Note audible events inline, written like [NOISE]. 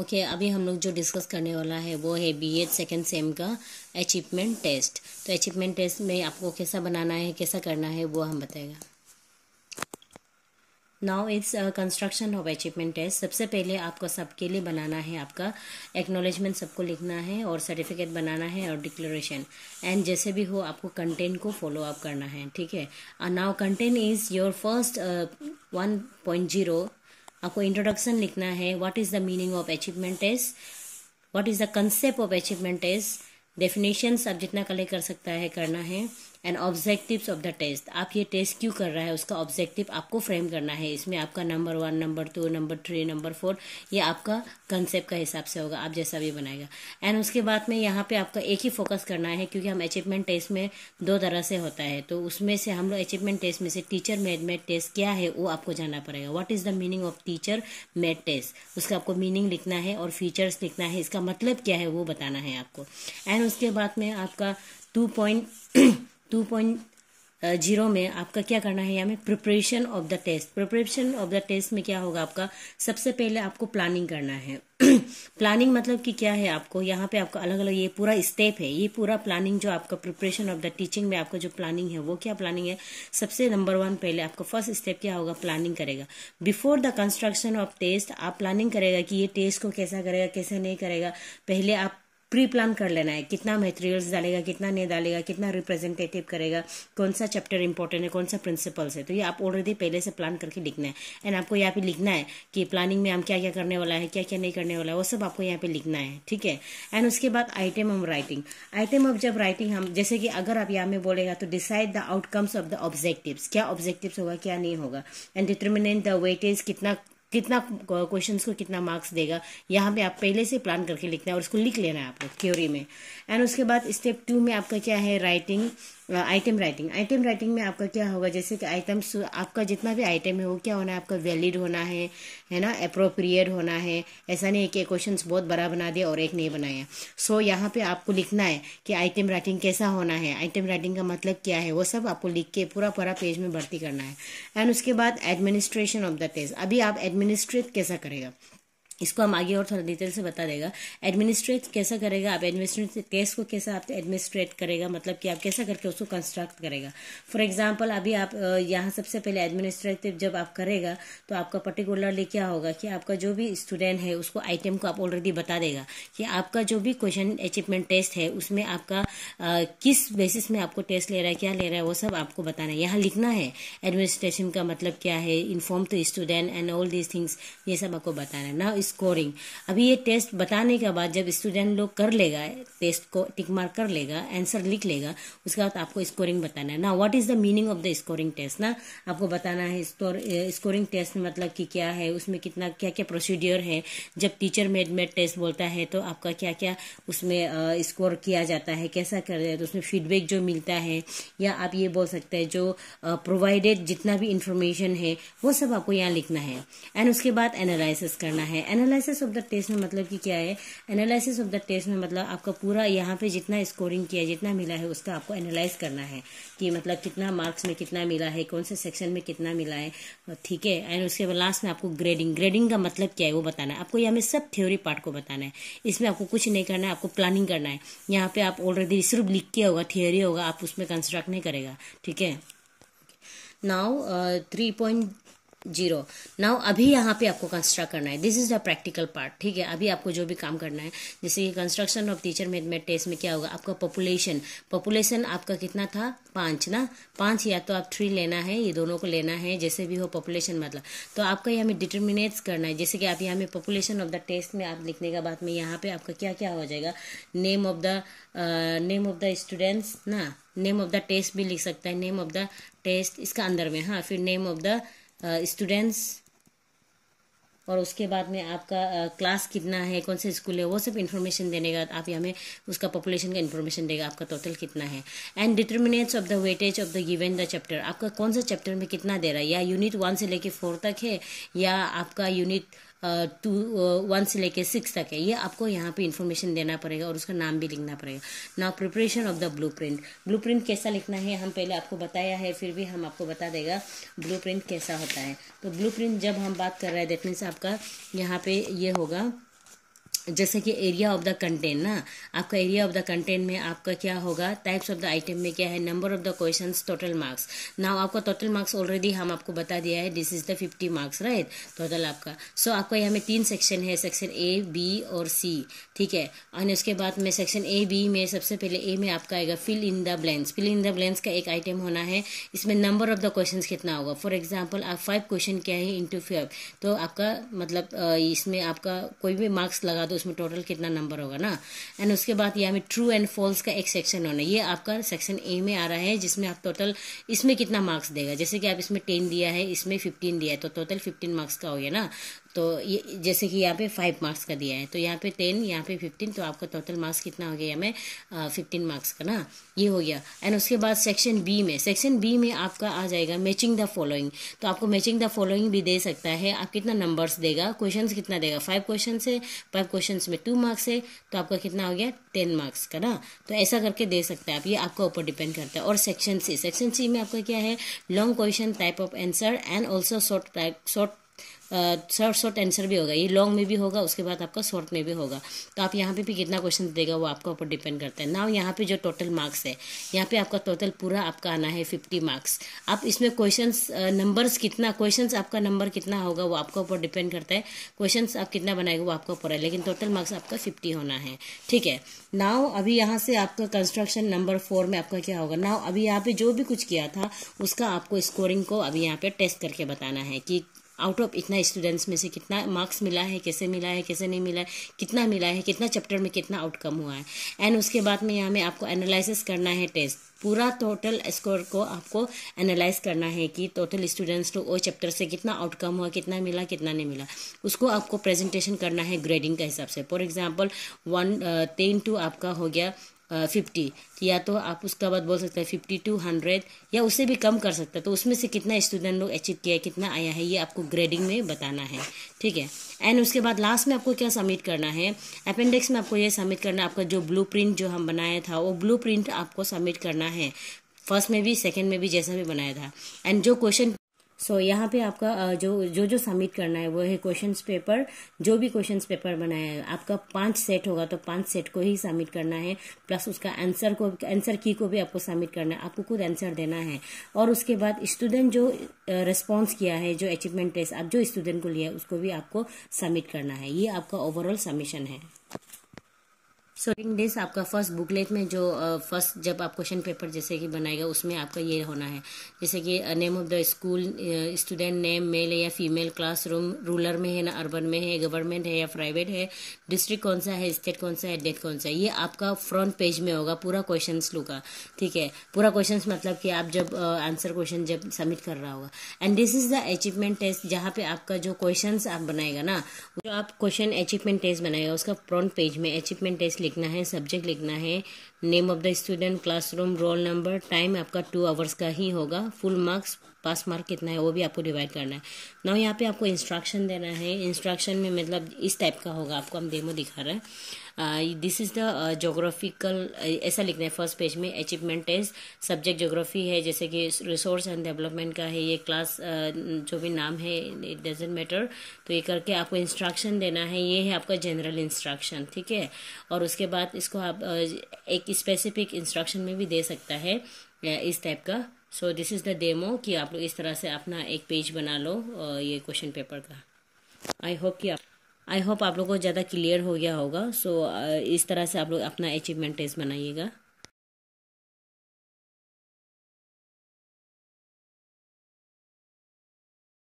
okay okay, अभी हम लोग जो डिस्कस करने वाला है वो है बी एड सेकेंड सेम का अचीवमेंट टेस्ट तो अचीवमेंट टेस्ट में आपको कैसा बनाना है कैसा करना है वो हम बताएगा now it's construction of achievement test सबसे पहले आपको सबके लिए बनाना है आपका एक्नोलेजमेंट सबको लिखना है और सर्टिफिकेट बनाना है और डिक्लेरेशन एंड जैसे भी हो आपको कंटेंट को फॉलो अप करना है ठीक है now content is your first one point zero आपको इंट्रोडक्शन लिखना है what is the meaning of achievement test what is the concept of achievement test definitions आप जितना कलेक्ट कर सकता है करना है and objectives of the test आप ये टेस्ट क्यों कर रहा है उसका ऑब्जेक्टिव आपको फ्रेम करना है इसमें आपका number one number two number three number four ये आपका कंसेप्ट का हिसाब से होगा आप जैसा भी बनाएगा एंड उसके बाद में यहाँ पे आपका एक ही फोकस करना है क्योंकि हम अचीवमेंट टेस्ट में दो तरह से होता है तो उसमें से हम लोग अचीवमेंट टेस्ट में से टीचर मेड मेड टेस्ट क्या है वो आपको जानना पड़ेगा what is the meaning of teacher made test उसका आपको मीनिंग लिखना है और फीचर्स लिखना है इसका मतलब क्या है वो बताना है आपको एंड उसके बाद में आपका two point two point zero में आपका क्या करना है यहाँ में preparation of the test preparation of the test में क्या होगा आपका सबसे पहले आपको प्लानिंग करना है प्लानिंग [CLEARS THROAT] मतलब कि क्या है आपको यहाँ पे आपका अलग अलग ये पूरा स्टेप है ये पूरा प्लानिंग जो आपका प्रिपरेशन ऑफ द टीचिंग में आपका जो प्लानिंग है वो क्या प्लानिंग है सबसे नंबर वन पहले आपको फर्स्ट स्टेप क्या होगा प्लानिंग करेगा before the construction of test आप प्लानिंग करेगा कि ये टेस्ट को कैसा करेगा कैसे नहीं करेगा पहले आप प्री प्लान कर लेना है कितना मेटेरियल्स डालेगा कितना नहीं डालेगा कितना रिप्रेजेंटेटिव करेगा कौन सा चैप्टर इंपॉर्टेंट है कौन सा प्रिंसिपल्स है तो ये आप ऑलरेडी पहले से प्लान करके लिखना है एंड आपको यहाँ पे लिखना है कि प्लानिंग में हम क्या क्या करने वाला है क्या क्या नहीं करने वाला है वो सब आपको यहाँ पे लिखना है ठीक है एंड उसके बाद item of writing item of जब राइटिंग हम जैसे कि अगर आप यहाँ में बोलेगा तो decide the outcomes of the objective क्या ऑब्जेक्टिव होगा क्या नहीं होगा एंड डिटर्मिनेट द वेटेज कितना कितना क्वेश्चंस को कितना मार्क्स देगा यहाँ पे आप पहले से प्लान करके लिखना है और उसको लिख लेना है आपको थ्योरी में एंड उसके बाद स्टेप टू में आपका क्या है writing item writing item writing में आपका क्या होगा जैसे कि आइटम्स आपका जितना भी आइटम है वो क्या होना है आपका वैलिड होना है है ना अप्रोप्रिएट होना है ऐसा नहीं कि क्वेश्चन बहुत बड़ा बना दिया और एक नहीं बनाया सो so, यहाँ पे आपको लिखना है कि आइटम राइटिंग कैसा होना है आइटम राइटिंग का मतलब क्या है वो सब आपको लिख के पूरा पूरा पेज में भर्ती करना है एंड उसके बाद एडमिनिस्ट्रेशन ऑफ द टेस्ट अभी आप एडमिनिस्ट्रेट कैसा करेगा इसको हम आगे और थोड़ा डिटेल से बता देगा एडमिनिस्ट्रेट कैसा करेगा आप एडमिनिस्ट्रेट केस को कैसा आप एडमिनिस्ट्रेट करेगा मतलब कि आप कैसा करके उसको कंस्ट्रक्ट करेगा फॉर एग्जांपल अभी आप यहाँ सबसे पहले एडमिनिस्ट्रेटिव जब आप करेगा तो आपका पर्टिकुलरली क्या होगा कि आपका जो भी स्टूडेंट है उसको आइटम को आप ऑलरेडी बता देगा कि आपका जो भी क्वेश्चन अचीवमेंट टेस्ट है उसमें आपका आ, किस बेसिस में आपको टेस्ट ले रहा है क्या ले रहा है वो सब आपको बताना है यहाँ लिखना है एडमिनिस्ट्रेशन का मतलब क्या है inform to student and all these things ये सब आपको बताना है ना स्कोरिंग अभी ये टेस्ट बताने के बाद जब स्टूडेंट लोग कर लेगा टेस्ट को टिक मार्क कर लेगा आंसर लिख लेगा उसके बाद आपको स्कोरिंग बताना है ना what is the meaning of the scoring test ना आपको बताना है स्कोरिंग टेस्ट मतलब कि क्या है उसमें कितना क्या क्या प्रोसीड्योर है जब टीचर मेड मेड टेस्ट बोलता है तो आपका क्या क्या उसमें स्कोर किया जाता है कैसा कर रहे तो उसमें फीडबैक जो मिलता है या आप ये बोल सकते हैं जो प्रोवाइडेड जितना भी इंफॉर्मेशन है वो सब आपको यहाँ लिखना है एंड उसके बाद एनालिसिस करना है एनालिसिस ऑफ द टेस्ट में मतलब कि क्या है एनालिसिस ऑफ द टेस्ट में मतलब आपका पूरा यहाँ पे जितना स्कोरिंग किया जितना मिला है उसका आपको एनालाइज करना है कि मतलब कितना मार्क्स में कितना मिला है कौन से सेक्शन में कितना मिला है ठीक है एंड उसके बाद लास्ट में आपको ग्रेडिंग ग्रेडिंग का मतलब क्या है वो बताना है आपको यहाँ सब थ्योरी पार्ट को बताना है इसमें आपको कुछ नहीं करना है आपको प्लानिंग करना है यहाँ पे आप ऑलरेडी सिर्फ लिख किया होगा थियोरी होगा आप उसमें कंस्ट्रक्ट नहीं करेगा ठीक है now three point zero now अभी यहाँ पे आपको कंस्ट्रक्ट करना है this is the practical part ठीक है अभी आपको जो भी काम करना है जैसे कि construction of teacher math made test में क्या होगा आपका पॉपुलेशन पॉपुलेशन आपका कितना था पांच ना पांच या तो आप थ्री लेना है ये दोनों को लेना है जैसे भी हो पॉपुलेशन मतलब तो आपका यहाँ में डिटर्मिनेट्स करना है जैसे कि आप यहाँ में पॉपुलेशन ऑफ द टेस्ट में आप लिखने के बाद में यहाँ पे आपका क्या क्या हो जाएगा name of the name of the students ना नेम ऑफ द टेस्ट भी लिख सकता है नेम ऑफ द टेस्ट इसका अंदर में हाँ फिर नेम ऑफ द स्टूडेंट्स और उसके बाद में आपका क्लास कितना है कौन से स्कूल है वो सब इन्फॉर्मेशन देने का आप हमें उसका पॉपुलेशन का इन्फॉर्मेशन देगा आपका टोटल कितना है and determinants of the weightage of the given the chapter आपका कौन सा चैप्टर में कितना दे रहा है या यूनिट वन से लेके फोर तक है या आपका यूनिट टू वन से लेके सिक्स तक है ये आपको यहाँ पे इन्फॉर्मेशन देना पड़ेगा और उसका नाम भी लिखना पड़ेगा now preparation of the blueprint blueprint कैसा लिखना है हम पहले आपको बताया है फिर भी हम आपको बता देगा ब्लू प्रिंट कैसा होता है तो ब्लू प्रिंट जब हम बात कर रहे हैं दैट मीन्स आपका यहाँ पे ये यह होगा जैसे कि एरिया ऑफ द कंटेंट ना आपका एरिया ऑफ द कंटेंट में आपका क्या होगा टाइप्स ऑफ द आइटम में क्या है number of the question total marks now आपका टोटल मार्क्स ऑलरेडी हम आपको बता दिया है this is the fifty marks right total आपका सो so, आपका यहाँ में तीन सेक्शन है सेक्शन ए बी और सी ठीक है और उसके बाद में सेक्शन ए बी में सबसे पहले ए में आपका आएगा fill in the blanks fill in the blanks का एक आइटम होना है इसमें नंबर ऑफ द क्वेश्चन कितना होगा फॉर एग्जाम्पल आप फाइव क्वेश्चन क्या है इंटू फाइव तो आपका मतलब इसमें आपका कोई भी मार्क्स लगा दो उसमें टोटल कितना नंबर होगा ना एंड उसके बाद यहाँ में ट्रू एंड फॉल्स का एक सेक्शन होना ये आपका सेक्शन ए में आ रहा है जिसमें आप टोटल इसमें कितना मार्क्स देगा जैसे कि आप इसमें टेन दिया है इसमें फिफ्टीन दिया है तो टोटल फिफ्टीन मार्क्स का हो गया ना तो ये जैसे कि यहाँ पे फाइव मार्क्स का दिया है तो यहाँ पे टेन यहाँ पे फिफ्टीन तो आपका टोटल मार्क्स कितना हो गया हमें फिफ्टीन मार्क्स का ना ये हो गया एंड उसके बाद सेक्शन बी में सेक्शन बी में आपका आ जाएगा मैचिंग द फॉलोइंग तो आपको मैचिंग द फॉलोइंग भी दे सकता है आप कितना नंबर्स देगा क्वेश्चन कितना देगा फाइव क्वेश्चन है फाइव क्वेश्चन में टू मार्क्स है तो आपका कितना हो गया टेन मार्क्स का ना तो ऐसा करके दे सकते हैं आप ये आपका ऊपर डिपेंड करता है और सेक्शन सी सेक्शन सी में आपका क्या है long question type of answer and also short type short short short answer भी होगा ये लॉन्ग में भी होगा उसके बाद आपका शॉर्ट में भी होगा तो आप यहाँ पे भी कितना क्वेश्चन देगा वो आपके ऊपर डिपेंड करता है नाउ यहाँ पे जो टोटल मार्क्स है यहाँ पे आपका टोटल पूरा आपका आना है फिफ्टी मार्क्स आप इसमें क्वेश्चन नंबर्स कितना क्वेश्चन आपका नंबर कितना होगा वो आपके ऊपर डिपेंड करता है क्वेश्चन आप कितना बनाएगा वो आपके ऊपर है लेकिन टोटल मार्क्स आपका फिफ्टी होना है ठीक है नाव अभी यहाँ से आपका कंस्ट्रक्शन नंबर फोर में आपका क्या होगा नाव अभी यहाँ पे जो भी कुछ किया था उसका आपको स्कोरिंग को अभी यहाँ पे टेस्ट करके बताना है कि आउट ऑफ इतना स्टूडेंट्स में से कितना मार्क्स मिला है कैसे मिला है कैसे नहीं मिला है कितना मिला है कितना चैप्टर में कितना आउटकम हुआ है एंड उसके बाद में यहाँ में आपको एनालिसिस करना है टेस्ट पूरा टोटल स्कोर को आपको एनालाइज करना है कि टोटल स्टूडेंट्स को वो चैप्टर से कितना आउटकम हुआ कितना मिला कितना नहीं मिला उसको आपको प्रेजेंटेशन करना है ग्रेडिंग के हिसाब से for example one ten two आपका हो गया फिफ्टी या तो आप उसका बाद बोल सकते हैं फिफ्टी टू हंड्रेड या उससे भी कम कर सकते हैं तो उसमें से कितना स्टूडेंट लोग अचीव किया है कितना आया है ये आपको ग्रेडिंग में बताना है ठीक है एंड उसके बाद लास्ट में आपको क्या सबमिट करना है अपेंडिक्स में आपको ये सबमिट करना है आपका जो ब्लू जो हम बनाया था वो ब्लू आपको सबमिट करना है फर्स्ट में भी सेकेंड में भी जैसा भी बनाया था एंड जो क्वेश्चन सो so, यहाँ पे आपका जो जो जो सबमिट करना है वो है क्वेश्चन पेपर जो भी क्वेश्चन पेपर बनाया है आपका पांच सेट होगा तो पांच सेट को ही सबमिट करना है प्लस उसका आंसर को आंसर की को भी आपको सबमिट करना है आपको खुद आंसर देना है और उसके बाद स्टूडेंट जो रिस्पॉन्स किया है जो अचीवमेंट टेस्ट आप जो स्टूडेंट को लिया है उसको भी आपको सबमिट करना है ये आपका ओवरऑल सबमिशन है सो इन डेज आपका फर्स्ट बुकलेट में जो फर्स्ट जब आप क्वेश्चन पेपर जैसे कि बनाएगा उसमें आपका ये होना है जैसे कि name of the school student name male या फीमेल क्लासरूम रूरल में है ना अर्बन में है गवर्नमेंट है या प्राइवेट है डिस्ट्रिक्ट कौन सा है स्टेट कौन सा है डेट कौन सा है ये आपका फ्रंट पेज में होगा पूरा क्वेश्चन लूगा ठीक है पूरा क्वेश्चन मतलब कि आप जब आंसर uh, क्वेश्चन जब सबमिट कर रहा होगा and this is the achievement test जहाँ पे आपका जो क्वेश्चन आप बनाएगा ना जो आप क्वेश्चन अचीवमेंट टेस्ट बनाएगा उसका फ्रंट पेज में अचीवमेंट टेस्ट लिखना है सब्जेक्ट लिखना है name of the student classroom roll number time आपका टू आवर्स का ही होगा फुल मार्क्स पास मार्क कितना है वो भी आपको डिवाइड करना है ना यहाँ पे आपको इंस्ट्रक्शन देना है इंस्ट्रक्शन में मतलब इस टाइप का होगा आपको हम डेमो दिखा रहे हैं दिस इज़ द जोग्राफिकल ऐसा लिखना है फर्स्ट पेज में अचीवमेंट एज सब्जेक्ट जोग्राफी है जैसे कि रिसोर्स एंड डेवलपमेंट का है ये क्लास uh, जो भी नाम है इट डजेंट मैटर तो ये करके आपको इंस्ट्रक्शन देना है ये है आपका जनरल इंस्ट्रक्शन ठीक है और उसके बाद इसको आप uh, एक स्पेसिफिक इंस्ट्रक्शन में भी दे सकता है इस टाइप का so this is the demo कि आप लोग इस तरह से अपना एक पेज बना लो uh, ये क्वेश्चन पेपर का आई होप कि आप आई होप आप लोगों को ज़्यादा क्लियर हो गया होगा सो so, uh, इस तरह से आप लोग अपना अचीवमेंट टेस्ट बनाइएगा